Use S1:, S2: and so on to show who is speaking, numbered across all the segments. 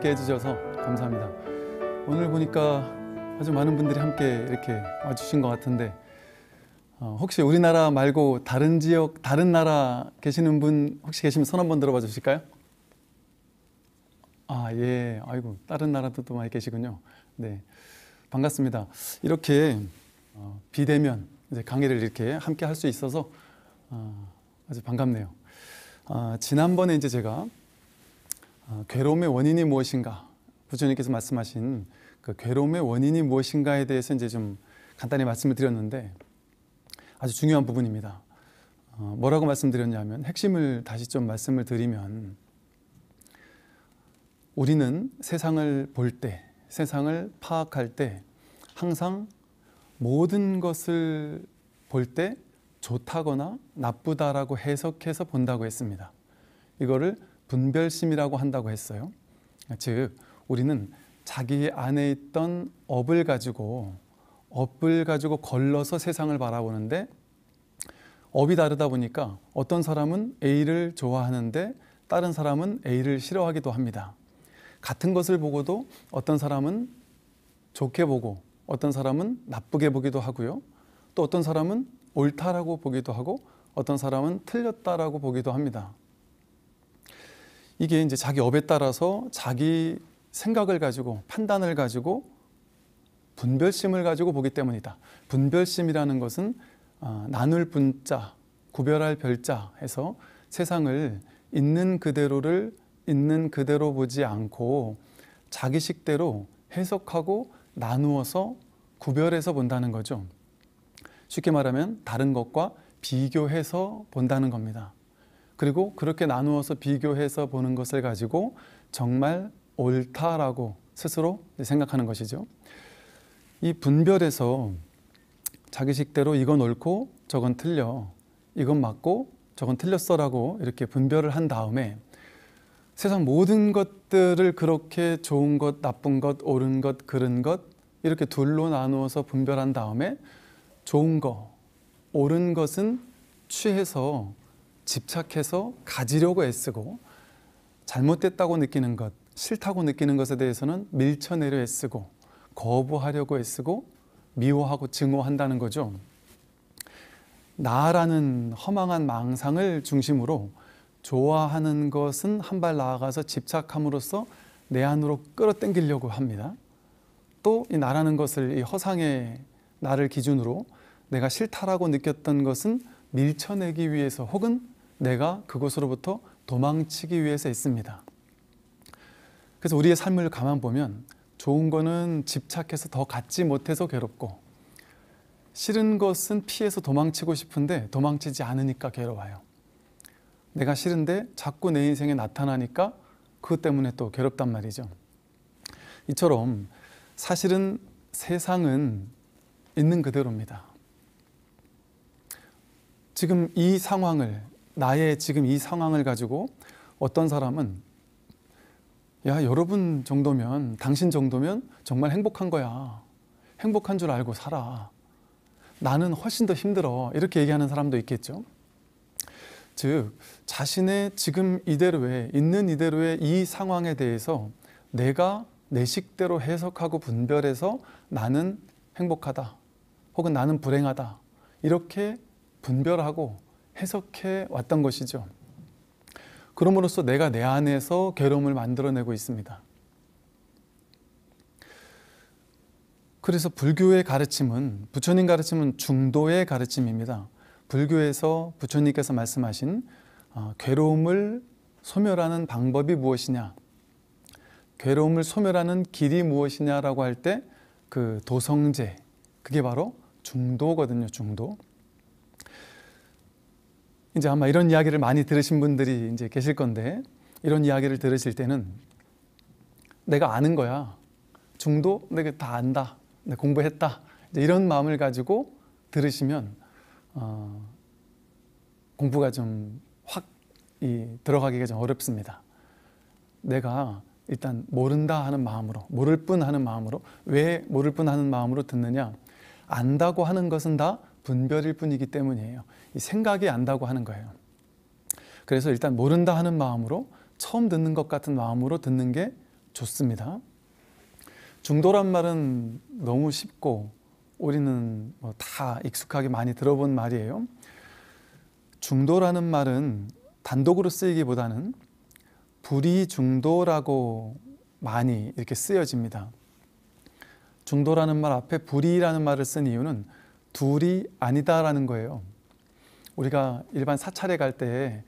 S1: 함께 해주셔서 감사합니다. 오늘 보니까 아주 많은 분들이 함께 이렇게 와주신 것 같은데 어, 혹시 우리나라 말고 다른 지역, 다른 나라 계시는 분 혹시 계시면 손 한번 들어봐 주실까요? 아, 예. 아이고, 다른 나라도 또 많이 계시군요. 네. 반갑습니다. 이렇게 어, 비대면 이제 강의를 이렇게 함께 할 수 있어서 어, 아주 반갑네요. 아, 지난번에 이제 제가 아, 괴로움의 원인이 무엇인가 부처님께서 말씀하신 그 괴로움의 원인이 무엇인가에 대해서 이제 좀 간단히 말씀을 드렸는데 아주 중요한 부분입니다. 어, 뭐라고 말씀드렸냐면 핵심을 다시 좀 말씀을 드리면 우리는 세상을 볼 때, 세상을 파악할 때 항상 모든 것을 볼 때 좋다거나 나쁘다라고 해석해서 본다고 했습니다. 이거를 분별심이라고 한다고 했어요. 즉 우리는 자기 안에 있던 업을 가지고 업을 가지고 걸러서 세상을 바라보는데 업이 다르다 보니까 어떤 사람은 A를 좋아하는데 다른 사람은 A를 싫어하기도 합니다. 같은 것을 보고도 어떤 사람은 좋게 보고 어떤 사람은 나쁘게 보기도 하고요. 또 어떤 사람은 옳다라고 보기도 하고 어떤 사람은 틀렸다라고 보기도 합니다. 이게 이제 자기 업에 따라서 자기 생각을 가지고 판단을 가지고 분별심을 가지고 보기 때문이다. 분별심이라는 것은 아, 나눌 분자, 구별할 별자 해서 세상을 있는 그대로를 있는 그대로 보지 않고 자기식대로 해석하고 나누어서 구별해서 본다는 거죠. 쉽게 말하면 다른 것과 비교해서 본다는 겁니다. 그리고 그렇게 나누어서 비교해서 보는 것을 가지고 정말 옳다라고 스스로 생각하는 것이죠. 이 분별에서 자기식대로 이건 옳고 저건 틀려. 이건 맞고 저건 틀렸어라고 이렇게 분별을 한 다음에 세상 모든 것들을 그렇게 좋은 것, 나쁜 것, 옳은 것, 그른 것 이렇게 둘로 나누어서 분별한 다음에 좋은 거, 옳은 것은 취해서 집착해서 가지려고 애쓰고 잘못됐다고 느끼는 것, 싫다고 느끼는 것에 대해서는 밀쳐내려 애쓰고 거부하려고 애쓰고 미워하고 증오한다는 거죠. 나라는 허망한 망상을 중심으로 좋아하는 것은 한 발 나아가서 집착함으로써 내 안으로 끌어당기려고 합니다. 또 이 나라는 것을 이 허상의 나를 기준으로 내가 싫다라고 느꼈던 것은 밀쳐내기 위해서 혹은 내가 그곳으로부터 도망치기 위해서 있습니다. 그래서 우리의 삶을 가만 보면 좋은 거는 집착해서 더 갖지 못해서 괴롭고 싫은 것은 피해서 도망치고 싶은데 도망치지 않으니까 괴로워요. 내가 싫은데 자꾸 내 인생에 나타나니까 그것 때문에 또 괴롭단 말이죠. 이처럼 사실은 세상은 있는 그대로입니다. 지금 이 상황을 나의 지금 이 상황을 가지고 어떤 사람은 야, 여러분 정도면, 당신 정도면 정말 행복한 거야. 행복한 줄 알고 살아. 나는 훨씬 더 힘들어. 이렇게 얘기하는 사람도 있겠죠. 즉, 자신의 지금 이대로의, 있는 이대로의 이 상황에 대해서 내가 내 식대로 해석하고 분별해서 나는 행복하다. 혹은 나는 불행하다. 이렇게 분별하고 해석해 왔던 것이죠. 그럼으로써 내가 내 안에서 괴로움을 만들어내고 있습니다. 그래서 불교의 가르침은 부처님 가르침은 중도의 가르침입니다. 불교에서 부처님께서 말씀하신 어, 괴로움을 소멸하는 방법이 무엇이냐, 괴로움을 소멸하는 길이 무엇이냐라고 할 때 그 도성제 그게 바로 중도거든요. 중도. 이제 아마 이런 이야기를 많이 들으신 분들이 이제 계실 건데 이런 이야기를 들으실 때는 내가 아는 거야. 중도 내가 다 안다. 내가 공부했다. 이런 마음을 가지고 들으시면 어, 공부가 좀 확 들어가기가 좀 어렵습니다. 내가 일단 모른다 하는 마음으로 모를 뿐 하는 마음으로 왜 모를 뿐 하는 마음으로 듣느냐 안다고 하는 것은 다 분별일 뿐이기 때문이에요. 생각이 안다고 하는 거예요. 그래서 일단 모른다 하는 마음으로 처음 듣는 것 같은 마음으로 듣는 게 좋습니다. 중도란 말은 너무 쉽고 우리는 뭐다 익숙하게 많이 들어본 말이에요. 중도라는 말은 단독으로 쓰이기보다는 불이 중도라고 많이 이렇게 쓰여집니다. 중도라는 말 앞에 불이라는 말을 쓴 이유는 둘이 아니다라는 거예요. 우리가 일반 사찰에 갈때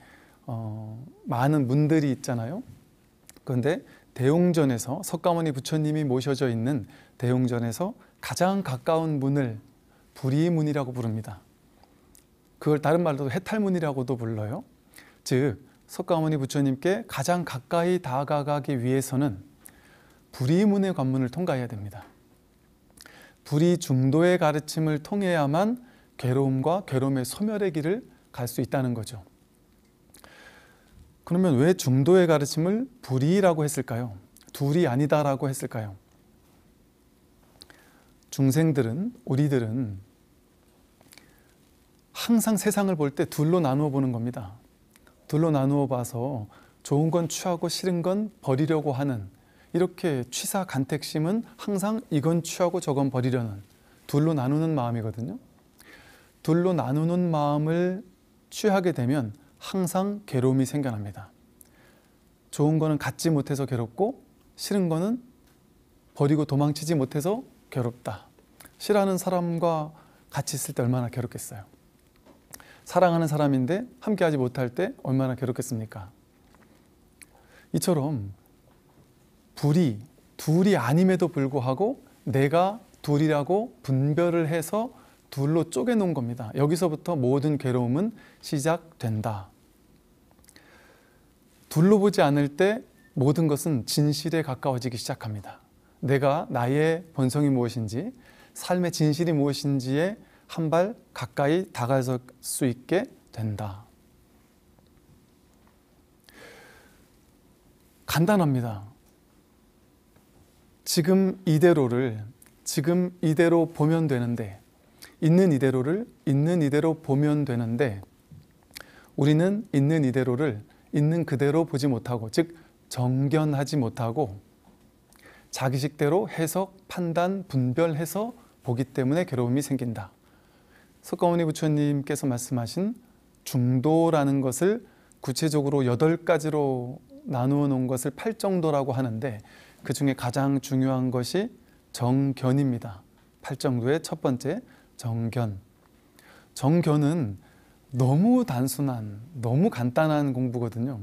S1: 어, 많은 문들이 있잖아요. 그런데 대웅전에서 석가모니 부처님이 모셔져 있는 대웅전에서 가장 가까운 문을 불의 문이라고 부릅니다. 그걸 다른 말로 해탈문이라고도 불러요. 즉 석가모니 부처님께 가장 가까이 다가가기 위해서는 불의 문의 관문을 통과해야 됩니다. 불이 중도의 가르침을 통해야만 괴로움과 괴로움의 소멸의 길을 갈 수 있다는 거죠. 그러면 왜 중도의 가르침을 불이라고 했을까요? 둘이 아니다라고 했을까요? 중생들은 우리들은 항상 세상을 볼 때 둘로 나누어 보는 겁니다. 둘로 나누어 봐서 좋은 건 취하고 싫은 건 버리려고 하는 이렇게 취사 간택심은 항상 이건 취하고 저건 버리려는 둘로 나누는 마음이거든요. 둘로 나누는 마음을 취하게 되면 항상 괴로움이 생겨납니다. 좋은 거는 갖지 못해서 괴롭고 싫은 거는 버리고 도망치지 못해서 괴롭다. 싫어하는 사람과 같이 있을 때 얼마나 괴롭겠어요. 사랑하는 사람인데 함께하지 못할 때 얼마나 괴롭겠습니까? 이처럼 둘이 둘이 아님에도 불구하고 내가 둘이라고 분별을 해서 둘로 쪼개놓은 겁니다. 여기서부터 모든 괴로움은 시작된다. 둘로 보지 않을 때 모든 것은 진실에 가까워지기 시작합니다. 내가 나의 본성이 무엇인지, 삶의 진실이 무엇인지에 한 발 가까이 다가설 수 있게 된다. 간단합니다. 지금 이대로를 지금 이대로 보면 되는데 있는 이대로를 있는 이대로 보면 되는데 우리는 있는 이대로를 있는 그대로 보지 못하고 즉 정견하지 못하고 자기식대로 해석, 판단, 분별해서 보기 때문에 괴로움이 생긴다. 석가모니 부처님께서 말씀하신 중도라는 것을 구체적으로 여덟 가지로 나누어 놓은 것을 팔정도라고 하는데 그 중에 가장 중요한 것이 정견입니다. 팔정도의 첫 번째 정견. 정견은 너무 단순한, 너무 간단한 공부거든요.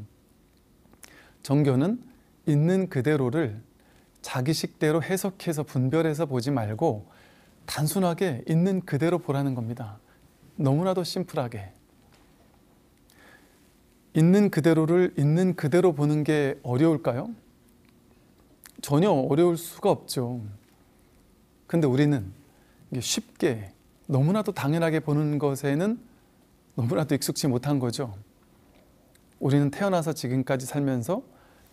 S1: 정견은 있는 그대로를 자기식대로 해석해서 분별해서 보지 말고 단순하게 있는 그대로 보라는 겁니다. 너무나도 심플하게. 있는 그대로를 있는 그대로 보는 게 어려울까요? 전혀 어려울 수가 없죠. 근데 우리는 쉽게 너무나도 당연하게 보는 것에는 너무나도 익숙치 못한 거죠. 우리는 태어나서 지금까지 살면서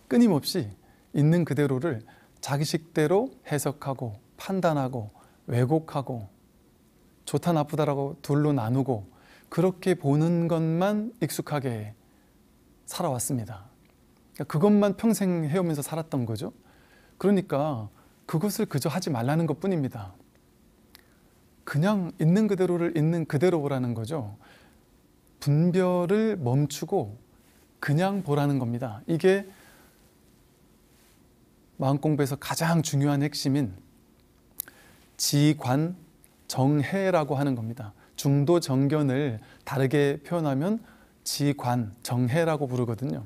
S1: 끊임없이 있는 그대로를 자기식대로 해석하고 판단하고 왜곡하고 좋다 나쁘다라고 둘로 나누고 그렇게 보는 것만 익숙하게 살아왔습니다. 그러니까 그것만 평생 해오면서 살았던 거죠. 그러니까 그것을 그저 하지 말라는 것 뿐입니다. 그냥 있는 그대로를 있는 그대로 보라는 거죠. 분별을 멈추고 그냥 보라는 겁니다. 이게 마음 공부에서 가장 중요한 핵심인 지관 정해라고 하는 겁니다. 중도 정견을 다르게 표현하면 지관 정해라고 부르거든요.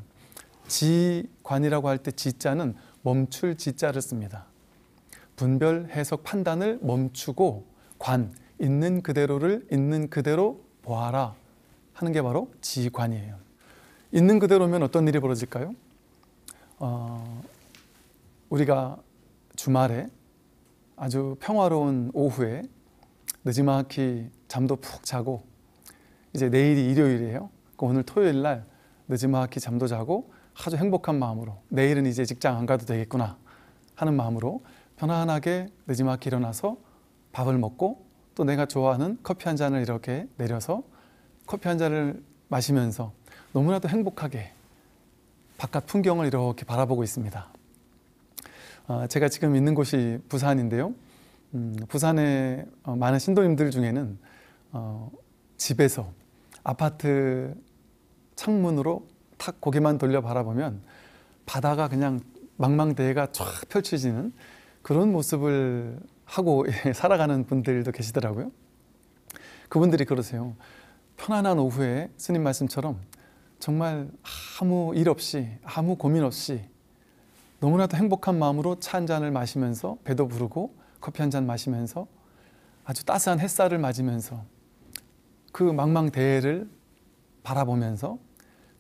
S1: 지관이라고 할 때 지자는 멈출 지자를 씁니다. 분별, 해석, 판단을 멈추고 관, 있는 그대로를 있는 그대로 보아라 하는 게 바로 지관이에요. 있는 그대로면 어떤 일이 벌어질까요? 어, 우리가 주말에 아주 평화로운 오후에 늦지막히 잠도 푹 자고 이제 내일이 일요일이에요. 오늘 토요일 날 늦지막히 잠도 자고 아주 행복한 마음으로 내일은 이제 직장 안 가도 되겠구나 하는 마음으로 편안하게 늦지막히 일어나서 밥을 먹고 또 내가 좋아하는 커피 한 잔을 이렇게 내려서 커피 한 잔을 마시면서 너무나도 행복하게 바깥 풍경을 이렇게 바라보고 있습니다. 아, 제가 지금 있는 곳이 부산인데요. 음, 부산에 어, 많은 신도님들 중에는 어, 집에서 아파트 창문으로 탁 고개만 돌려 바라보면 바다가 그냥 망망대해가 쫙 펼쳐지는 그런 모습을 하고 예, 살아가는 분들도 계시더라고요. 그분들이 그러세요. 편안한 오후에 스님 말씀처럼 정말 아무 일 없이 아무 고민 없이 너무나도 행복한 마음으로 차 한 잔을 마시면서 배도 부르고 커피 한 잔 마시면서 아주 따스한 햇살을 맞으면서 그 망망대해를 바라보면서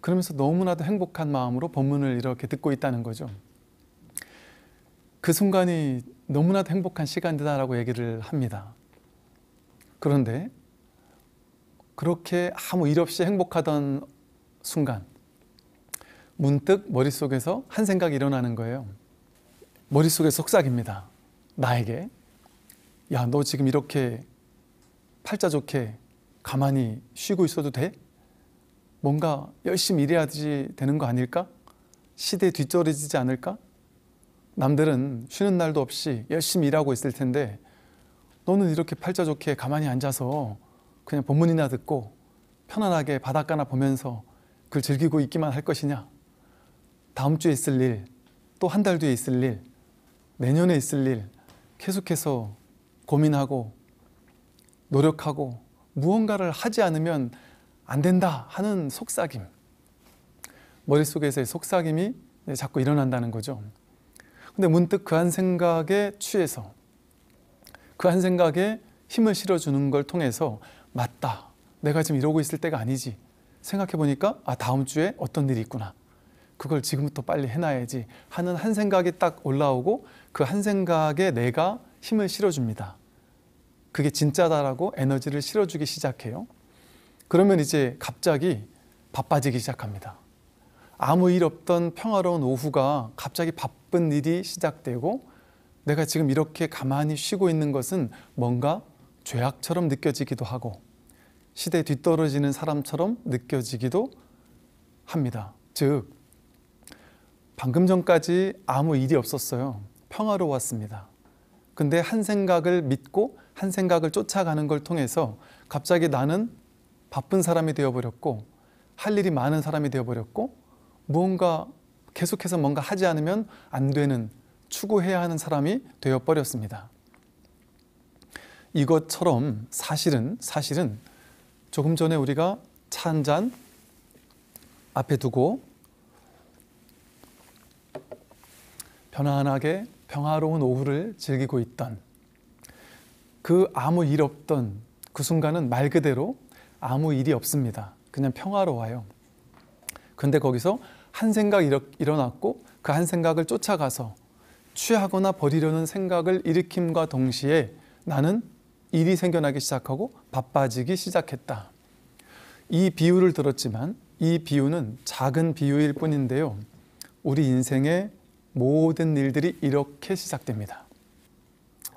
S1: 그러면서 너무나도 행복한 마음으로 본문을 이렇게 듣고 있다는 거죠. 그 순간이 너무나도 행복한 시간이다라고 얘기를 합니다. 그런데 그렇게 아무 일 없이 행복하던 순간 문득 머릿속에서 한 생각이 일어나는 거예요. 머릿속에 속삭입니다. 나에게 야너 지금 이렇게 팔자 좋게 가만히 쉬고 있어도 돼? 뭔가 열심히 일해야지 되는 거 아닐까? 시대에 뒤떨어지지 않을까? 남들은 쉬는 날도 없이 열심히 일하고 있을 텐데 너는 이렇게 팔자 좋게 가만히 앉아서 그냥 본문이나 듣고 편안하게 바닷가나 보면서 그걸 즐기고 있기만 할 것이냐? 다음 주에 있을 일, 또 한 달 뒤에 있을 일, 내년에 있을 일 계속해서 고민하고 노력하고 무언가를 하지 않으면 안 된다 하는 속삭임 머릿속에서의 속삭임이 자꾸 일어난다는 거죠 근데 문득 그 한 생각에 취해서 그 한 생각에 힘을 실어주는 걸 통해서 맞다 내가 지금 이러고 있을 때가 아니지 생각해 보니까 아 다음 주에 어떤 일이 있구나 그걸 지금부터 빨리 해놔야지 하는 한 생각이 딱 올라오고 그 한 생각에 내가 힘을 실어줍니다 그게 진짜다라고 에너지를 실어주기 시작해요 그러면 이제 갑자기 바빠지기 시작합니다. 아무 일 없던 평화로운 오후가 갑자기 바쁜 일이 시작되고 내가 지금 이렇게 가만히 쉬고 있는 것은 뭔가 죄악처럼 느껴지기도 하고 시대 뒤떨어지는 사람처럼 느껴지기도 합니다. 즉, 방금 전까지 아무 일이 없었어요. 평화로웠습니다. 근데 한 생각을 믿고 한 생각을 쫓아가는 걸 통해서 갑자기 나는 바쁜 사람이 되어버렸고 할 일이 많은 사람이 되어버렸고 무언가 계속해서 뭔가 하지 않으면 안 되는 추구해야 하는 사람이 되어버렸습니다. 이것처럼 사실은 사실은 조금 전에 우리가 차 한 잔 앞에 두고 편안하게 평화로운 오후를 즐기고 있던 그 아무 일 없던 그 순간은 말 그대로 아무 일이 없습니다. 그냥 평화로워요. 근데 거기서 한 생각 이 일어났고 그 한 생각을 쫓아가서 취하거나 버리려는 생각을 일으킴과 동시에 나는 일이 생겨나기 시작하고 바빠지기 시작했다. 이 비유를 들었지만 이 비유는 작은 비유일 뿐인데요. 우리 인생의 모든 일들이 이렇게 시작됩니다.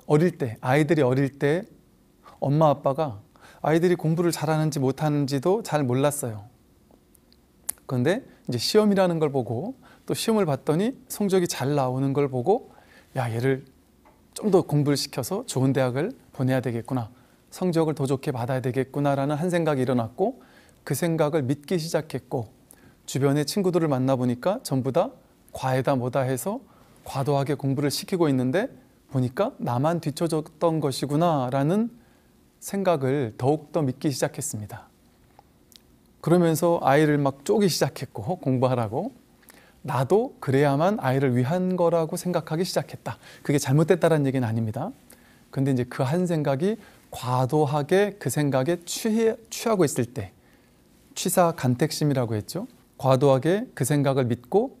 S1: 어릴 때, 아이들이 어릴 때 엄마 아빠가 아이들이 공부를 잘하는지 못하는지도 잘 몰랐어요. 그런데 이제 시험이라는 걸 보고 또 시험을 봤더니 성적이 잘 나오는 걸 보고 야 얘를 좀 더 공부를 시켜서 좋은 대학을 보내야 되겠구나 성적을 더 좋게 받아야 되겠구나라는 한 생각이 일어났고 그 생각을 믿기 시작했고 주변의 친구들을 만나보니까 전부 다 과에다 뭐다 해서 과도하게 공부를 시키고 있는데 보니까 나만 뒤쳐졌던 것이구나라는 생각을 더욱더 믿기 시작했습니다. 그러면서 아이를 막 쪼기 시작했고 어, 공부하라고 나도 그래야만 아이를 위한 거라고 생각하기 시작했다. 그게 잘못됐다는 얘기는 아닙니다. 근데 이제 그 한 생각이 과도하게 그 생각에 취해, 취하고 있을 때 취사 간택심이라고 했죠. 과도하게 그 생각을 믿고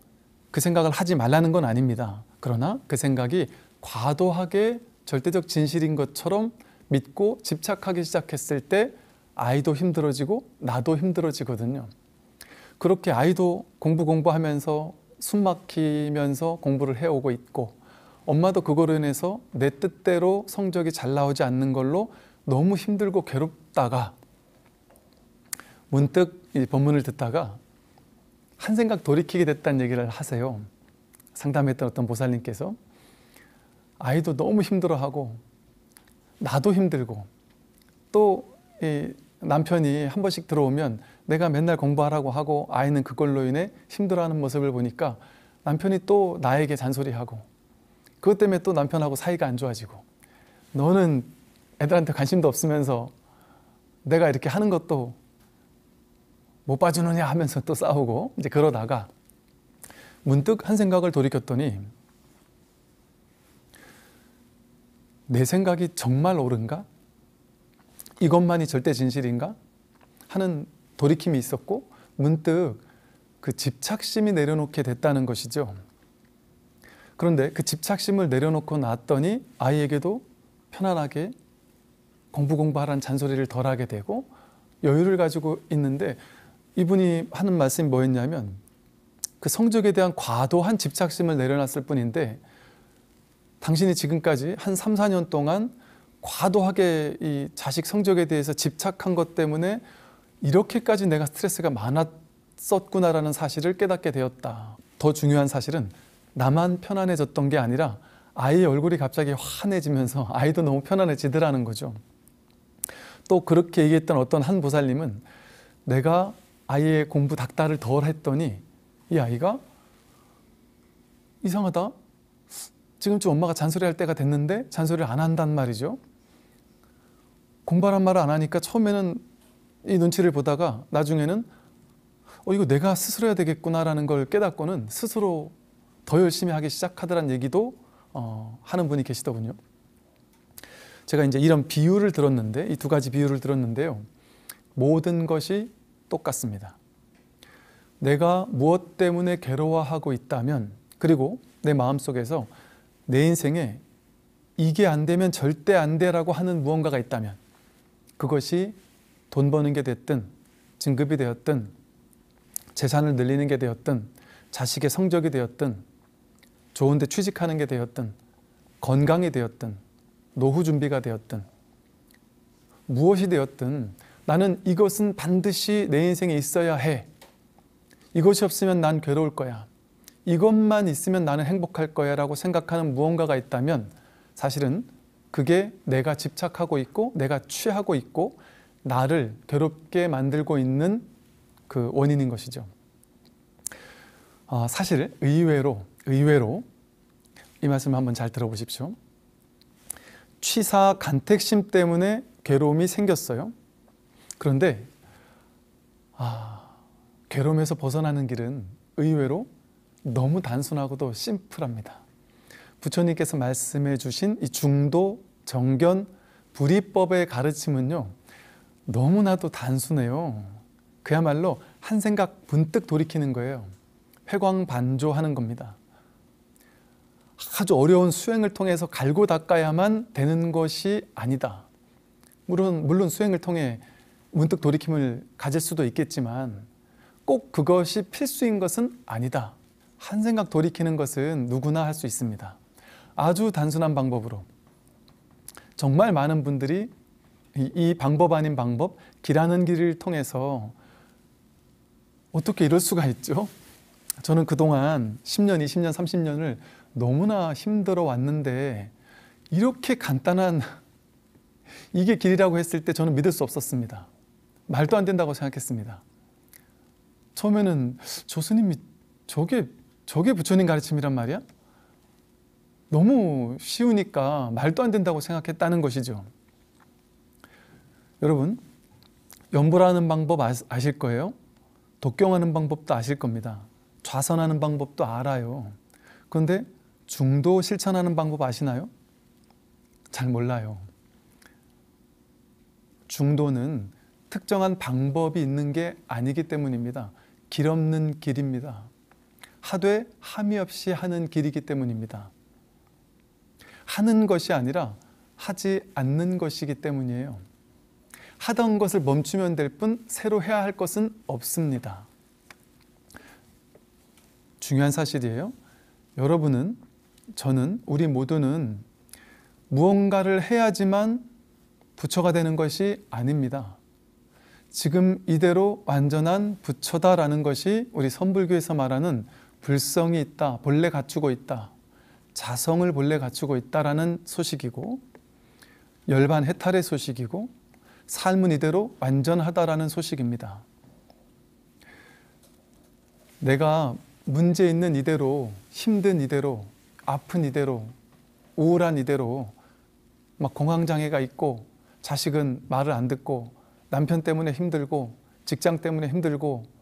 S1: 그 생각을 하지 말라는 건 아닙니다. 그러나 그 생각이 과도하게 절대적 진실인 것처럼 믿고 집착하기 시작했을 때 아이도 힘들어지고 나도 힘들어지거든요. 그렇게 아이도 공부 공부하면서 숨 막히면서 공부를 해오고 있고 엄마도 그거로 인해서 내 뜻대로 성적이 잘 나오지 않는 걸로 너무 힘들고 괴롭다가 문득 이 본문을 듣다가 한 생각 돌이키게 됐다는 얘기를 하세요. 상담했던 어떤 보살님께서 아이도 너무 힘들어하고 나도 힘들고 또이 남편이 한 번씩 들어오면 내가 맨날 공부하라고 하고 아이는 그걸로 인해 힘들어하는 모습을 보니까 남편이 또 나에게 잔소리하고 그것 때문에 또 남편하고 사이가 안 좋아지고 너는 애들한테 관심도 없으면서 내가 이렇게 하는 것도 못 봐주느냐 하면서 또 싸우고 이제 그러다가 문득 한 생각을 돌이켰더니 내 생각이 정말 옳은가? 이것만이 절대 진실인가? 하는 돌이킴이 있었고 문득 그 집착심이 내려놓게 됐다는 것이죠. 그런데 그 집착심을 내려놓고 났더니 아이에게도 편안하게 공부 공부하라는 잔소리를 덜하게 되고 여유를 가지고 있는데 이분이 하는 말씀이 뭐였냐면 그 성적에 대한 과도한 집착심을 내려놨을 뿐인데 당신이 지금까지 한 3, 4년 동안 과도하게 이 자식 성적에 대해서 집착한 것 때문에 이렇게까지 내가 스트레스가 많았었구나라는 사실을 깨닫게 되었다. 더 중요한 사실은 나만 편안해졌던 게 아니라 아이의 얼굴이 갑자기 환해지면서 아이도 너무 편안해지더라는 거죠. 또 그렇게 얘기했던 어떤 한 보살님은 내가 아이의 공부 닥달을 덜 했더니 이 아이가 이상하다. 지금쯤 엄마가 잔소리할 때가 됐는데 잔소리를 안 한단 말이죠. 공부란 말을 안 하니까 처음에는 이 눈치를 보다가 나중에는 어 이거 내가 스스로 해야 되겠구나라는 걸 깨닫고는 스스로 더 열심히 하기 시작하더란 얘기도 어, 하는 분이 계시더군요. 제가 이제 이런 비유를 들었는데 이 두 가지 비유를 들었는데요. 모든 것이 똑같습니다. 내가 무엇 때문에 괴로워하고 있다면 그리고 내 마음속에서 내 인생에 이게 안 되면 절대 안되라고 하는 무언가가 있다면 그것이 돈 버는 게 됐든 진급이 되었든 재산을 늘리는 게 되었든 자식의 성적이 되었든 좋은데 취직하는 게 되었든 건강이 되었든 노후 준비가 되었든 무엇이 되었든 나는 이것은 반드시 내 인생에 있어야 해. 이것이 없으면 난 괴로울 거야. 이것만 있으면 나는 행복할 거야 라고 생각하는 무언가가 있다면 사실은 그게 내가 집착하고 있고 내가 취하고 있고 나를 괴롭게 만들고 있는 그 원인인 것이죠. 어, 사실 의외로 의외로 이 말씀 한번 잘 들어보십시오. 취사 간택심 때문에 괴로움이 생겼어요. 그런데 아, 괴로움에서 벗어나는 길은 의외로 너무 단순하고도 심플합니다. 부처님께서 말씀해 주신 이 중도, 정견, 불이법의 가르침은요, 너무나도 단순해요. 그야말로 한 생각 분뜩 돌이키는 거예요. 회광반조하는 겁니다. 아주 어려운 수행을 통해서 갈고 닦아야만 되는 것이 아니다. 물론, 물론 수행을 통해 문득 돌이킴을 가질 수도 있겠지만 꼭 그것이 필수인 것은 아니다. 한 생각 돌이키는 것은 누구나 할 수 있습니다. 아주 단순한 방법으로 정말 많은 분들이 이, 방법 아닌 방법, 길하는 길을 통해서 어떻게 이럴 수가 있죠? 저는 그동안 10년, 20년, 30년을 너무나 힘들어 왔는데 이렇게 간단한 이게 길이라고 했을 때 저는 믿을 수 없었습니다. 말도 안 된다고 생각했습니다. 처음에는 조수님이 저게 저게 부처님 가르침이란 말이야? 너무 쉬우니까 말도 안 된다고 생각했다는 것이죠. 여러분, 연보라는 방법 아, 아실 거예요? 독경하는 방법도 아실 겁니다. 좌선하는 방법도 알아요. 그런데 중도 실천하는 방법 아시나요? 잘 몰라요. 중도는 특정한 방법이 있는 게 아니기 때문입니다. 길 없는 길입니다. 하되 함이 없이 하는 길이기 때문입니다. 하는 것이 아니라 하지 않는 것이기 때문이에요. 하던 것을 멈추면 될 뿐 새로 해야 할 것은 없습니다. 중요한 사실이에요. 여러분은, 저는, 우리 모두는 무언가를 해야지만 부처가 되는 것이 아닙니다. 지금 이대로 완전한 부처다라는 것이 우리 선불교에서 말하는 불성이 있다, 본래 갖추고 있다, 자성을 본래 갖추고 있다라는 소식이고 열반 해탈의 소식이고 삶은 이대로 완전하다라는 소식입니다. 내가 문제 있는 이대로 힘든 이대로 아픈 이대로 우울한 이대로 막 공황장애가 있고 자식은 말을 안 듣고 남편 때문에 힘들고 직장 때문에 힘들고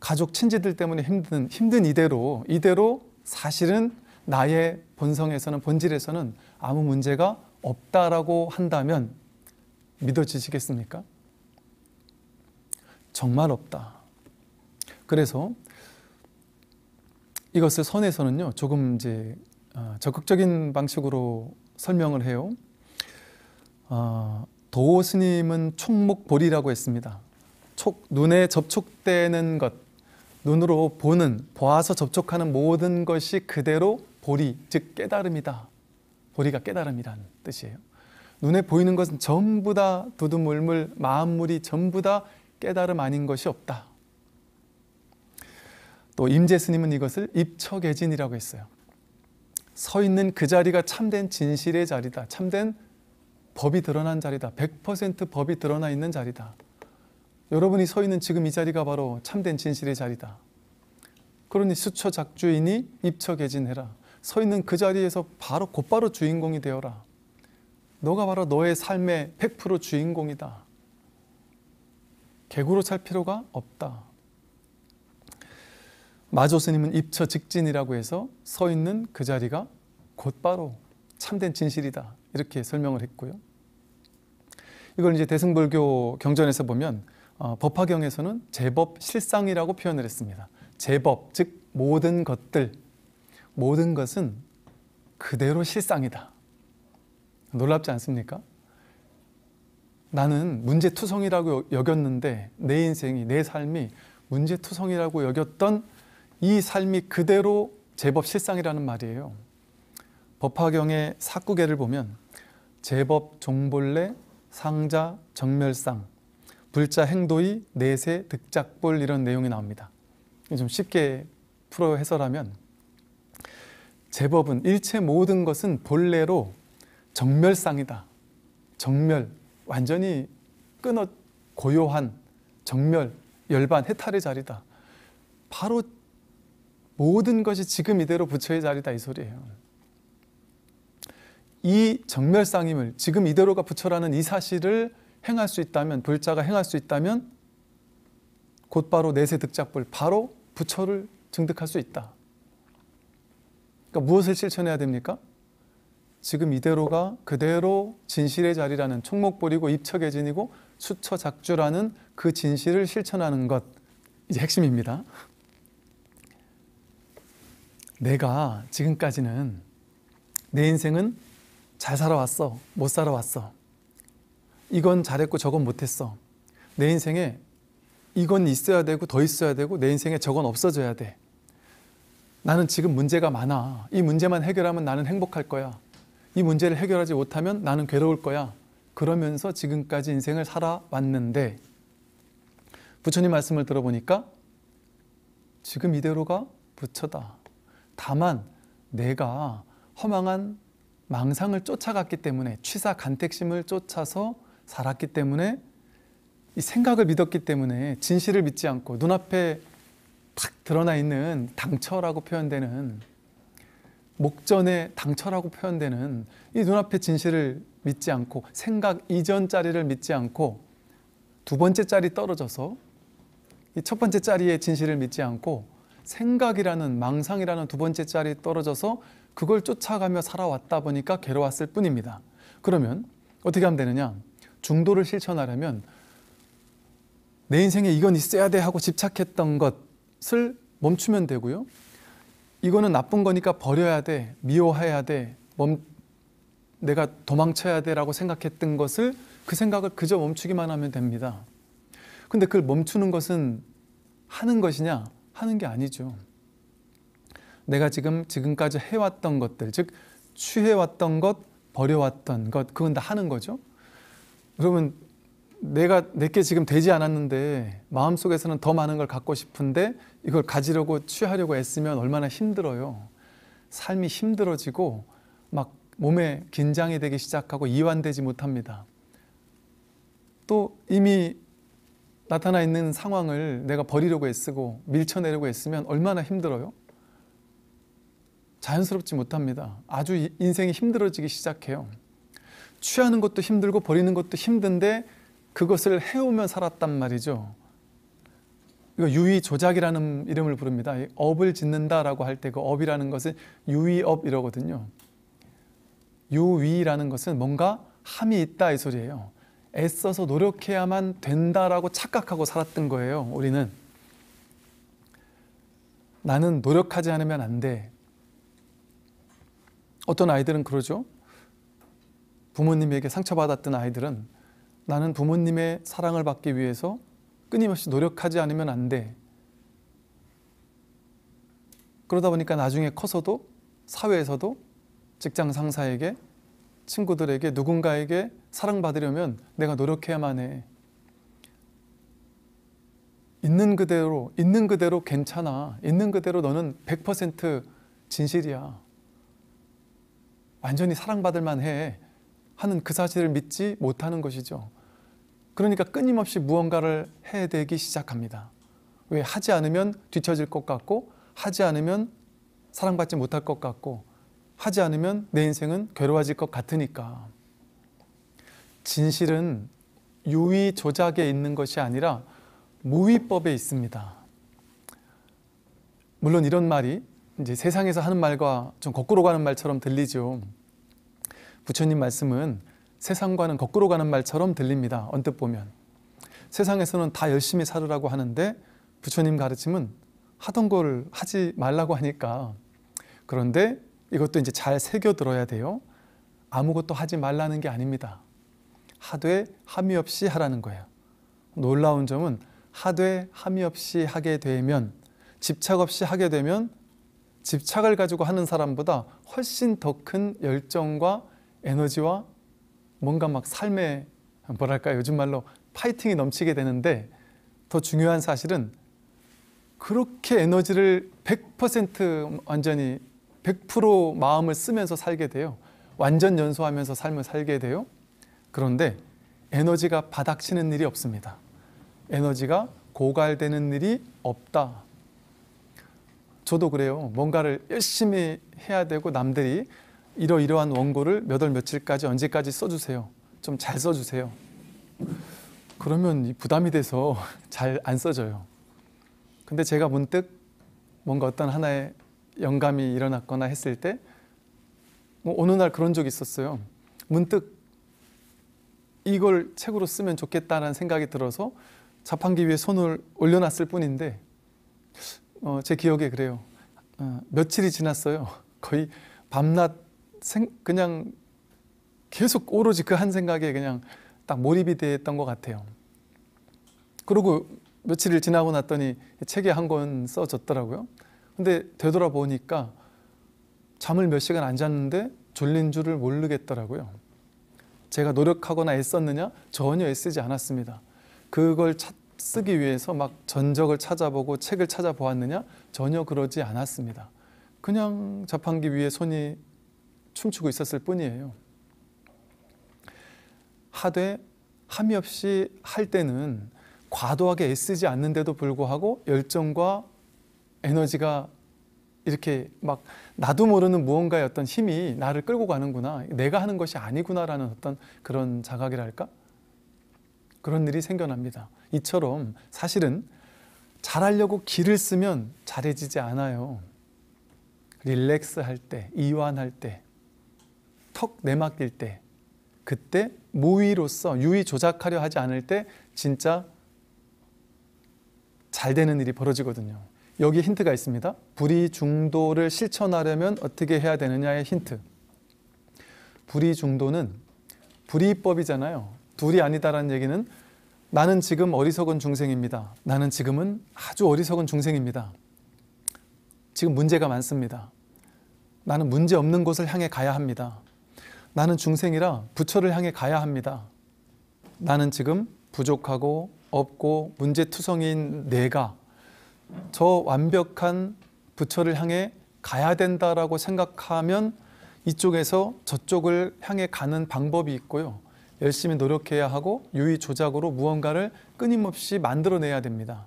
S1: 가족 친지들 때문에 힘든 힘든 이대로 이대로 사실은 나의 본성에서는 본질에서는 아무 문제가 없다라고 한다면 믿어지시겠습니까? 정말 없다. 그래서 이것을 선에서는요 조금 이제 아, 적극적인 방식으로 설명을 해요. 아, 도 스님은 촉목볼이라고 했습니다. 촉 눈에 접촉되는 것 눈으로 보는, 보아서 접촉하는 모든 것이 그대로 보리, 즉 깨달음이다. 보리가 깨달음이라 뜻이에요. 눈에 보이는 것은 전부 다 두두물물, 마음물이 전부 다 깨달음 아닌 것이 없다. 또 임재 스님은 이것을 입척애진이라고 했어요. 서 있는 그 자리가 참된 진실의 자리다. 참된 법이 드러난 자리다. 100% 법이 드러나 있는 자리다. 여러분이 서 있는 지금 이 자리가 바로 참된 진실의 자리다. 그러니 수처 작주인이 입처 개진해라. 서 있는 그 자리에서 바로 곧바로 주인공이 되어라. 너가 바로 너의 삶의 100% 주인공이다. 개구로 찰 필요가 없다. 마조 스님은 입처 직진이라고 해서 서 있는 그 자리가 곧바로 참된 진실이다. 이렇게 설명을 했고요. 이걸 이제 대승불교 경전에서 보면 어, 법화경에서는 제법 실상이라고 표현을 했습니다. 제법, 즉 모든 것들, 모든 것은 그대로 실상이다. 놀랍지 않습니까? 나는 문제투성이라고 여겼는데 내 인생이, 내 삶이 문제투성이라고 여겼던 이 삶이 그대로 제법 실상이라는 말이에요. 법화경의 사구계를 보면 제법 종벌레, 상자, 정멸상, 불자 행도의 내세 득작불 이런 내용이 나옵니다. 좀 쉽게 풀어 해설하면 제법은 일체 모든 것은 본래로 정멸상이다. 정멸 완전히 끊어 고요한 정멸 열반 해탈의 자리다. 바로 모든 것이 지금 이대로 부처의 자리다 이 소리예요. 이 정멸상임을 지금 이대로가 부처라는 이 사실을 행할 수 있다면 불자가 행할 수 있다면 곧바로 내세 득작불 바로 부처를 증득할 수 있다. 그러니까 무엇을 실천해야 됩니까? 지금 이대로가 그대로 진실의 자리라는 총목벌이고 입척의진이고 수처작주라는 그 진실을 실천하는 것 이제 핵심입니다. 내가 지금까지는 내 인생은 잘 살아왔어, 못 살아왔어. 이건 잘했고 저건 못했어. 내 인생에 이건 있어야 되고 더 있어야 되고 내 인생에 저건 없어져야 돼. 나는 지금 문제가 많아. 이 문제만 해결하면 나는 행복할 거야. 이 문제를 해결하지 못하면 나는 괴로울 거야. 그러면서 지금까지 인생을 살아왔는데 부처님 말씀을 들어보니까 지금 이대로가 부처다. 다만 내가 허망한 망상을 쫓아갔기 때문에 취사 간택심을 쫓아서 살았기 때문에 이 생각을 믿었기 때문에 진실을 믿지 않고 눈앞에 탁 드러나 있는 당처라고 표현되는 목전의 당처라고 표현되는 이 눈앞의 진실을 믿지 않고 생각 이전 짜리를 믿지 않고 두 번째 짜리 떨어져서 이 첫 번째 짜리의 진실을 믿지 않고 생각이라는 망상이라는 두 번째 짜리 떨어져서 그걸 쫓아가며 살아왔다 보니까 괴로웠을 뿐입니다. 그러면 어떻게 하면 되느냐? 중도를 실천하려면 내 인생에 이건 있어야 돼 하고 집착했던 것을 멈추면 되고요. 이거는 나쁜 거니까 버려야 돼, 미워해야 돼, 멈, 내가 도망쳐야 돼라고 생각했던 것을 그 생각을 그저 멈추기만 하면 됩니다. 근데 그걸 멈추는 것은 하는 것이냐? 하는 게 아니죠. 내가 지금 지금까지 해왔던 것들, 즉 취해왔던 것, 버려왔던 것, 그건 다 하는 거죠. 그러면 내가 내게 지금 되지 않았는데 마음속에서는 더 많은 걸 갖고 싶은데 이걸 가지려고 취하려고 애쓰면 얼마나 힘들어요. 삶이 힘들어지고 막 몸에 긴장이 되기 시작하고 이완되지 못합니다. 또 이미 나타나 있는 상황을 내가 버리려고 애쓰고 밀쳐내려고 애쓰면 얼마나 힘들어요? 자연스럽지 못합니다. 아주 인생이 힘들어지기 시작해요. 취하는 것도 힘들고 버리는 것도 힘든데 그것을 해오며 살았단 말이죠. 이거 유의 조작이라는 이름을 부릅니다. 업을 짓는다라고 할 때 그 업이라는 것은 유의업이라거든요. 유위라는 것은 뭔가 함이 있다 이 소리예요. 애써서 노력해야만 된다라고 착각하고 살았던 거예요. 우리는 나는 노력하지 않으면 안 돼. 어떤 아이들은 그러죠. 부모님에게 상처받았던 아이들은 나는 부모님의 사랑을 받기 위해서 끊임없이 노력하지 않으면 안 돼. 그러다 보니까 나중에 커서도 사회에서도 직장 상사에게 친구들에게 누군가에게 사랑받으려면 내가 노력해야만 해. 있는 그대로, 있는 그대로 괜찮아. 있는 그대로 너는 100% 진실이야. 완전히 사랑받을 만해. 하는 그 사실을 믿지 못하는 것이죠. 그러니까 끊임없이 무언가를 해대기 시작합니다. 왜 하지 않으면 뒤처질 것 같고 하지 않으면 사랑받지 못할 것 같고 하지 않으면 내 인생은 괴로워질 것 같으니까. 진실은 유의 조작에 있는 것이 아니라 무위법에 있습니다. 물론 이런 말이 이제 세상에서 하는 말과 좀 거꾸로 가는 말처럼 들리죠. 부처님 말씀은 세상과는 거꾸로 가는 말처럼 들립니다. 언뜻 보면. 세상에서는 다 열심히 살으라고 하는데 부처님 가르침은 하던 걸 하지 말라고 하니까 그런데 이것도 이제 잘 새겨 들어야 돼요. 아무것도 하지 말라는 게 아닙니다. 하되 함이 없이 하라는 거예요. 놀라운 점은 하되 함이 없이 하게 되면 집착 없이 하게 되면 집착을 가지고 하는 사람보다 훨씬 더 큰 열정과 에너지와 뭔가 막 삶의 뭐랄까 요즘 말로 파이팅이 넘치게 되는데 더 중요한 사실은 그렇게 에너지를 100% 완전히 100% 마음을 쓰면서 살게 돼요. 완전 연소하면서 삶을 살게 돼요. 그런데 에너지가 바닥치는 일이 없습니다. 에너지가 고갈되는 일이 없다. 저도 그래요. 뭔가를 열심히 해야 되고 남들이 이러이러한 원고를 몇 월 며칠까지 언제까지 써주세요. 좀 잘 써주세요. 그러면 부담이 돼서 잘 안 써져요. 근데 제가 문득 뭔가 어떤 하나의 영감이 일어났거나 했을 때 뭐 어느 날 그런 적이 있었어요. 문득 이걸 책으로 쓰면 좋겠다는 생각이 들어서 자판기 위에 손을 올려놨을 뿐인데 어, 제 기억에 그래요. 어, 며칠이 지났어요. 거의 밤낮 그냥 계속 오로지 그 한 생각에 그냥 딱 몰입이 됐던 것 같아요. 그리고 며칠을 지나고 났더니 책에 한 권 써졌더라고요. 근데 되돌아보니까 잠을 몇 시간 안 잤는데 졸린 줄을 모르겠더라고요. 제가 노력하거나 애썼느냐? 전혀 애쓰지 않았습니다. 그걸 찾, 쓰기 위해서 막 전적을 찾아보고 책을 찾아보았느냐? 전혀 그러지 않았습니다. 그냥 자판기 위에 손이 춤추고 있었을 뿐이에요. 하되 함이 없이 할 때는 과도하게 애쓰지 않는데도 불구하고 열정과 에너지가 이렇게 막 나도 모르는 무언가의 어떤 힘이 나를 끌고 가는구나. 내가 하는 것이 아니구나라는 어떤 그런 자각이랄까? 그런 일이 생겨납니다. 이처럼 사실은 잘하려고 기를 쓰면 잘해지지 않아요. 릴렉스 할 때, 이완할 때, 턱 내맡길 때 그때 모의로서유의 조작하려 하지 않을 때 진짜 잘 되는 일이 벌어지거든요. 여기 힌트가 있습니다. 불의 중도를 실천하려면 어떻게 해야 되느냐의 힌트. 불의 중도는 불의법이잖아요. 둘이 아니다라는 얘기는 나는 지금 어리석은 중생입니다. 나는 지금은 아주 어리석은 중생입니다. 지금 문제가 많습니다. 나는 문제 없는 곳을 향해 가야 합니다. 나는 중생이라 부처를 향해 가야 합니다. 나는 지금 부족하고 없고 문제투성인 내가 저 완벽한 부처를 향해 가야 된다라고 생각하면 이쪽에서 저쪽을 향해 가는 방법이 있고요. 열심히 노력해야 하고 유의 조작으로 무언가를 끊임없이 만들어내야 됩니다.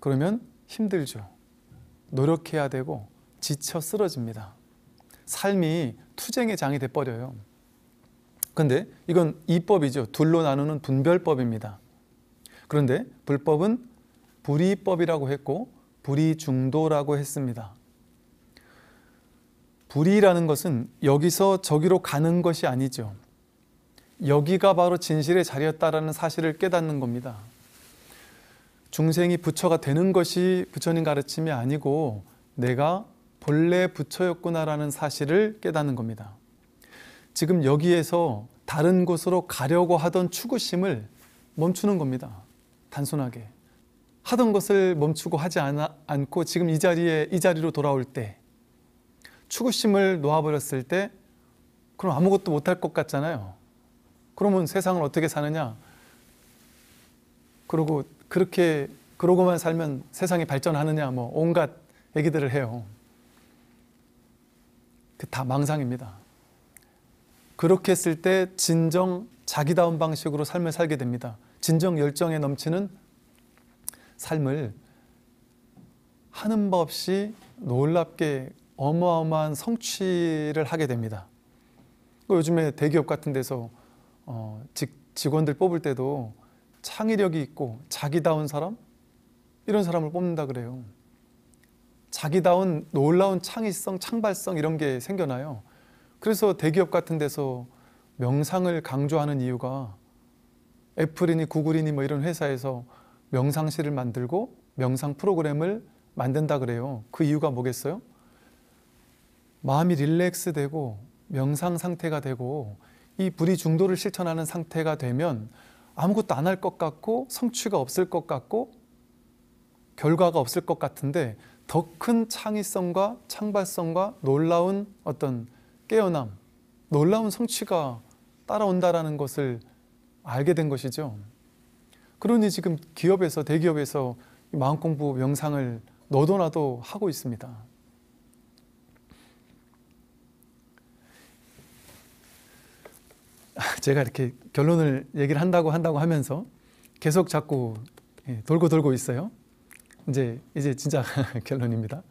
S1: 그러면 힘들죠. 노력해야 되고 지쳐 쓰러집니다. 삶이 투쟁의 장이 돼버려요. 근데 이건 이법이죠. 둘로 나누는 분별법입니다. 그런데 불법은 불이법이라고 했고 불이중도라고 했습니다. 불이라는 것은 여기서 저기로 가는 것이 아니죠. 여기가 바로 진실의 자리였다라는 사실을 깨닫는 겁니다. 중생이 부처가 되는 것이 부처님 가르침이 아니고 내가 본래 부처였구나라는 사실을 깨닫는 겁니다. 지금 여기에서 다른 곳으로 가려고 하던 추구심을 멈추는 겁니다. 단순하게. 하던 것을 멈추고 하지 않아, 않고 지금 이 자리에, 이 자리로 돌아올 때, 추구심을 놓아버렸을 때, 그럼 아무것도 못할 것 같잖아요. 그러면 세상을 어떻게 사느냐? 그러고, 그렇게, 그러고만 살면 세상이 발전하느냐? 뭐, 온갖 얘기들을 해요. 그 다 망상입니다. 그렇게 했을 때 진정 자기다운 방식으로 삶을 살게 됩니다. 진정 열정에 넘치는 삶을 하는 법 없이 놀랍게 어마어마한 성취를 하게 됩니다. 뭐 요즘에 대기업 같은 데서 어, 직, 직원들 뽑을 때도 창의력이 있고 자기다운 사람 이런 사람을 뽑는다 그래요. 자기다운 놀라운 창의성, 창발성 이런 게 생겨나요. 그래서 대기업 같은 데서 명상을 강조하는 이유가 애플이니 구글이니 뭐 이런 회사에서 명상실을 만들고 명상 프로그램을 만든다 그래요. 그 이유가 뭐겠어요? 마음이 릴렉스 되고 명상 상태가 되고 이 불이 중도를 실천하는 상태가 되면 아무것도 안 할 것 같고 성취가 없을 것 같고 결과가 없을 것 같은데 더큰 창의성과 창발성과 놀라운 어떤 깨어남, 놀라운 성취가 따라온다라는 것을 알게 된 것이죠. 그러니 지금 기업에서 대기업에서 마음 공부 명상을 너도 나도 하고 있습니다. 제가 이렇게 결론을 얘기를 한다고 한다고 하면서 계속 자꾸 예, 돌고 돌고 있어요. 이제 이제 진짜 결론입니다.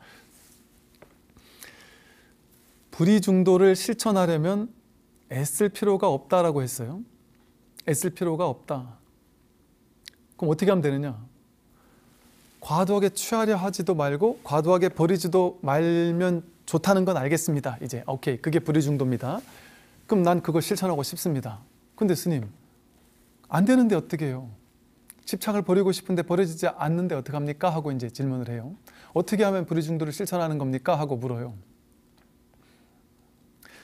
S1: 불의 중도를 실천하려면 애쓸 필요가 없다라고 했어요. 애쓸 필요가 없다. 그럼 어떻게 하면 되느냐? 과도하게 취하려 하지도 말고 과도하게 버리지도 말면 좋다는 건 알겠습니다. 이제 오케이 그게 불의 중도입니다. 그럼 난 그걸 실천하고 싶습니다. 근데 스님 안 되는데 어떻게 해요? 집착을 버리고 싶은데 버려지지 않는데 어떻게합니까 하고 이제 질문을 해요. 어떻게 하면 불의 중도를 실천하는 겁니까? 하고 물어요.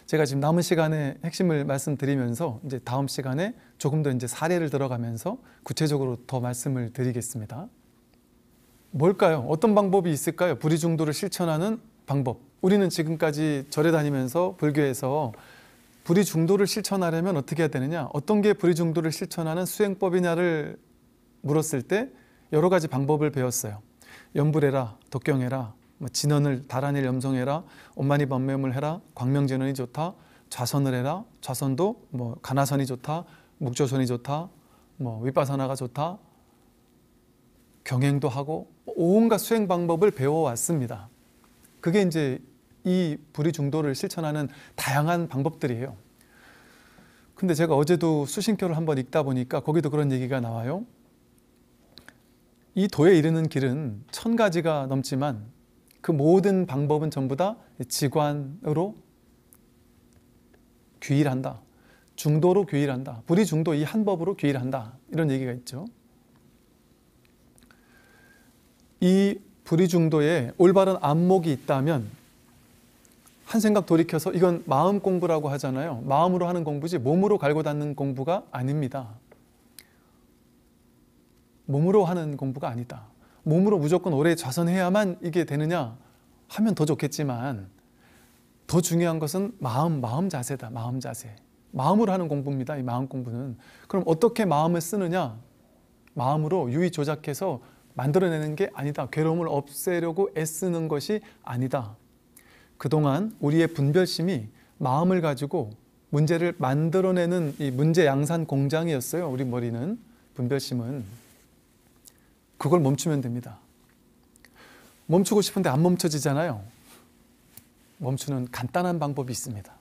S1: 제가 지금 남은 시간에 핵심을 말씀드리면서 이제 다음 시간에 조금 더 이제 사례를 들어가면서 구체적으로 더 말씀을 드리겠습니다. 뭘까요? 어떤 방법이 있을까요? 불의 중도를 실천하는 방법. 우리는 지금까지 절에 다니면서 불교에서 불의 중도를 실천하려면 어떻게 해야 되느냐? 어떤 게 불의 중도를 실천하는 수행법이냐를 물었을 때 여러 가지 방법을 배웠어요. 연불해라, 독경해라, 뭐 진언을 달아낼 염성해라, 엄마니 반매음을 해라, 광명진언이 좋다, 좌선을 해라, 좌선도 뭐 가나선이 좋다, 묵조선이 좋다, 뭐 윗바사나가 좋다, 경행도 하고 온갖 수행 방법을 배워왔습니다. 그게 이제 이 불의 중도를 실천하는 다양한 방법들이에요. 근데 제가 어제도 수신표를 한 번 읽다 보니까 거기도 그런 얘기가 나와요. 이 도에 이르는 길은 천 가지가 넘지만 그 모든 방법은 전부 다 지관으로 귀일한다 중도로 규일한다. 불이 중도 이 한 법으로 규일한다. 이런 얘기가 있죠. 이 불이 중도에 올바른 안목이 있다면 한 생각 돌이켜서 이건 마음 공부라고 하잖아요. 마음으로 하는 공부지 몸으로 갈고 닦는 공부가 아닙니다. 몸으로 하는 공부가 아니다. 몸으로 무조건 오래 좌선해야만 이게 되느냐 하면 더 좋겠지만 더 중요한 것은 마음, 마음 자세다. 마음 자세. 마음으로 하는 공부입니다. 이 마음 공부는. 그럼 어떻게 마음을 쓰느냐? 마음으로 유의 조작해서 만들어내는 게 아니다. 괴로움을 없애려고 애쓰는 것이 아니다. 그동안 우리의 분별심이 마음을 가지고 문제를 만들어내는 이 문제 양산 공장이었어요. 우리 머리는 분별심은 그걸 멈추면 됩니다. 멈추고 싶은데 안 멈춰지잖아요. 멈추는 간단한 방법이 있습니다.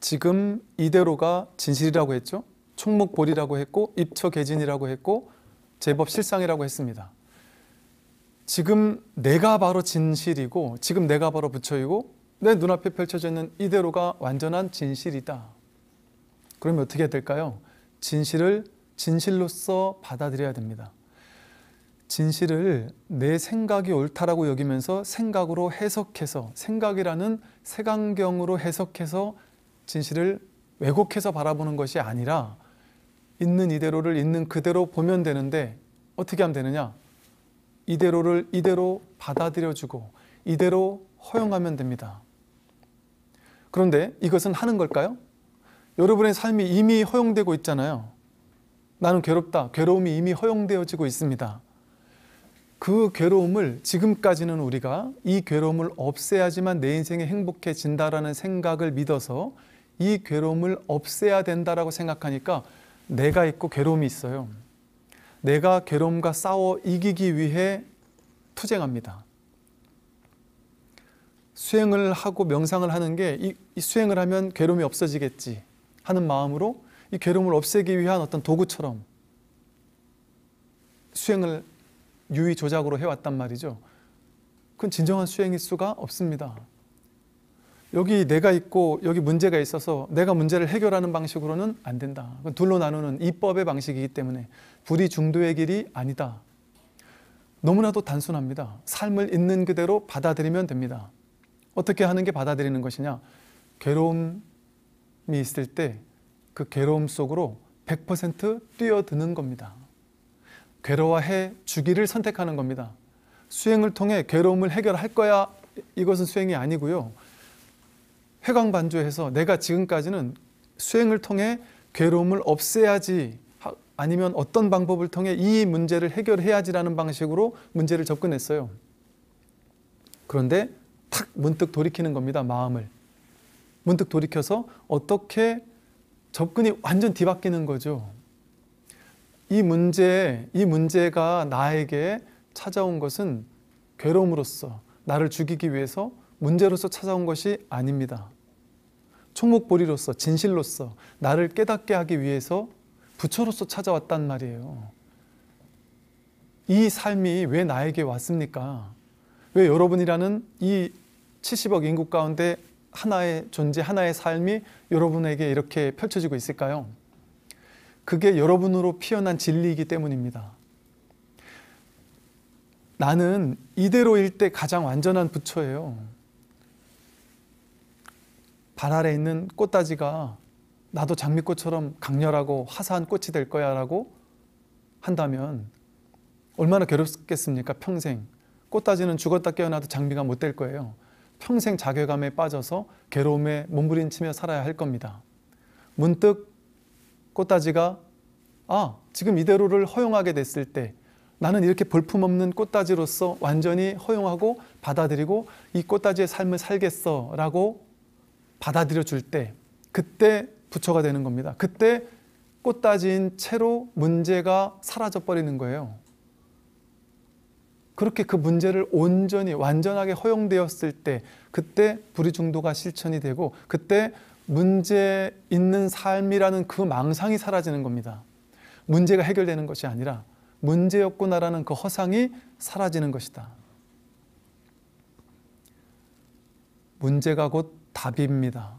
S1: 지금 이대로가 진실이라고 했죠. 총목볼이라고 했고 입처개진이라고 했고 제법 실상이라고 했습니다. 지금 내가 바로 진실이고 지금 내가 바로 부처이고 내 눈앞에 펼쳐져 있는 이대로가 완전한 진실이다. 그러면 어떻게 될까요? 진실을 진실로서 받아들여야 됩니다. 진실을 내 생각이 옳다라고 여기면서 생각으로 해석해서 생각이라는 색안경으로 해석해서 진실을 왜곡해서 바라보는 것이 아니라 있는 이대로를 있는 그대로 보면 되는데 어떻게 하면 되느냐? 이대로를 이대로 받아들여주고 이대로 허용하면 됩니다. 그런데 이것은 하는 걸까요? 여러분의 삶이 이미 허용되고 있잖아요. 나는 괴롭다. 괴로움이 이미 허용되어지고 있습니다. 그 괴로움을 지금까지는 우리가 이 괴로움을 없애야지만 내 인생이 행복해진다라는 생각을 믿어서 이 괴로움을 없애야 된다라고 생각하니까 내가 있고 괴로움이 있어요. 내가 괴로움과 싸워 이기기 위해 투쟁합니다. 수행을 하고 명상을 하는 게 이 수행을 하면 괴로움이 없어지겠지 하는 마음으로 이 괴로움을 없애기 위한 어떤 도구처럼 수행을 유의 조작으로 해왔단 말이죠. 그건 진정한 수행일 수가 없습니다. 여기 내가 있고 여기 문제가 있어서 내가 문제를 해결하는 방식으로는 안 된다. 그건 둘로 나누는 이법의 방식이기 때문에 불이 중도의 길이 아니다. 너무나도 단순합니다. 삶을 있는 그대로 받아들이면 됩니다. 어떻게 하는 게 받아들이는 것이냐? 괴로움이 있을 때그 괴로움 속으로 100% 뛰어드는 겁니다. 괴로워해 주기를 선택하는 겁니다. 수행을 통해 괴로움을 해결할 거야 이것은 수행이 아니고요. 회광반조해서 내가 지금까지는 수행을 통해 괴로움을 없애야지 아니면 어떤 방법을 통해 이 문제를 해결해야지라는 방식으로 문제를 접근했어요. 그런데 탁 문득 돌이키는 겁니다. 마음을. 문득 돌이켜서 어떻게 접근이 완전 뒤바뀌는 거죠. 이 문제, 이 문제가 나에게 찾아온 것은 괴로움으로써 나를 죽이기 위해서 문제로서 찾아온 것이 아닙니다. 총목보리로서 진실로서 나를 깨닫게 하기 위해서 부처로서 찾아왔단 말이에요. 이 삶이 왜 나에게 왔습니까? 왜 여러분이라는 이 70억 인구 가운데 하나의 존재, 하나의 삶이 여러분에게 이렇게 펼쳐지고 있을까요? 그게 여러분으로 피어난 진리이기 때문입니다. 나는 이대로일 때 가장 완전한 부처예요. 발 아래 있는 꽃다지가 나도 장미꽃처럼 강렬하고 화사한 꽃이 될 거야 라고 한다면 얼마나 괴롭겠습니까? 평생. 꽃다지는 죽었다 깨어나도 장미가 못 될 거예요. 평생 자괴감에 빠져서 괴로움에 몸부림치며 살아야 할 겁니다. 문득 꽃다지가 아, 지금 이대로를 허용하게 됐을 때 나는 이렇게 볼품없는 꽃다지로서 완전히 허용하고 받아들이고 이 꽃다지의 삶을 살겠어 라고 받아들여 줄 때 그때 부처가 되는 겁니다. 그때 꽃다지인 채로 문제가 사라져 버리는 거예요. 그렇게 그 문제를 온전히 완전하게 허용되었을 때 그때 불의 중도가 실천이 되고 그때 문제 있는 삶이라는 그 망상이 사라지는 겁니다. 문제가 해결되는 것이 아니라 문제였구나라는 그 허상이 사라지는 것이다. 문제가 곧 답입니다.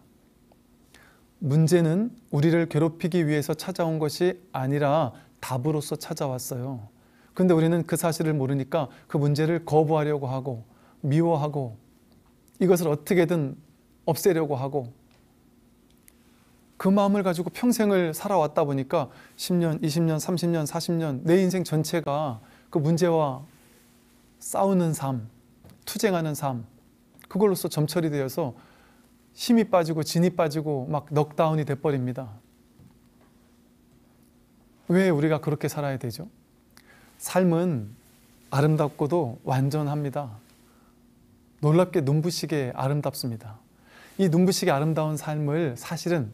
S1: 문제는 우리를 괴롭히기 위해서 찾아온 것이 아니라 답으로서 찾아왔어요. 근데 우리는 그 사실을 모르니까 그 문제를 거부하려고 하고 미워하고 이것을 어떻게든 없애려고 하고 그 마음을 가지고 평생을 살아왔다 보니까 10년, 20년, 30년, 40년 내 인생 전체가 그 문제와 싸우는 삶, 투쟁하는 삶그걸로써 점철이 되어서 힘이 빠지고 진이 빠지고 막 넉다운이 돼버립니다. 왜 우리가 그렇게 살아야 되죠? 삶은 아름답고도 완전합니다. 놀랍게 눈부시게 아름답습니다. 이 눈부시게 아름다운 삶을 사실은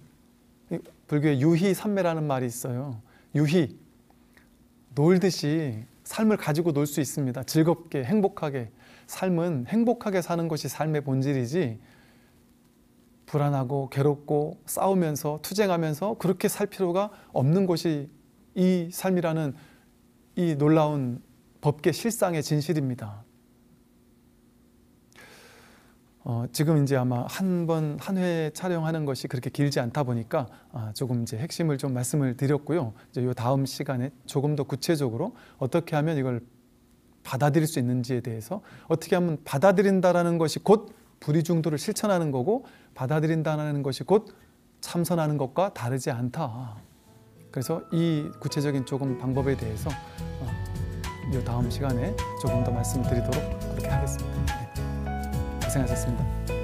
S1: 불교의 유희 삼매라는 말이 있어요. 유희 놀듯이 삶을 가지고 놀 수 있습니다. 즐겁게 행복하게 삶은 행복하게 사는 것이 삶의 본질이지 불안하고 괴롭고 싸우면서 투쟁하면서 그렇게 살 필요가 없는 것이 이 삶이라는 이 놀라운 법계 실상의 진실입니다. 어, 지금 이제 아마 한 번 한 회 촬영하는 것이 그렇게 길지 않다 보니까 아, 조금 이제 핵심을 좀 말씀을 드렸고요. 이제 요 다음 시간에 조금 더 구체적으로 어떻게 하면 이걸 받아들일 수 있는지에 대해서 어떻게 하면 받아들인다라는 것이 곧 불의 중도를 실천하는 거고 받아들인다라는 것이 곧 참선하는 것과 다르지 않다. 그래서 이 구체적인 조금 방법에 대해서 이 어, 다음 시간에 조금 더 말씀드리도록 그렇게 하겠습니다. 네. 고생하셨습니다.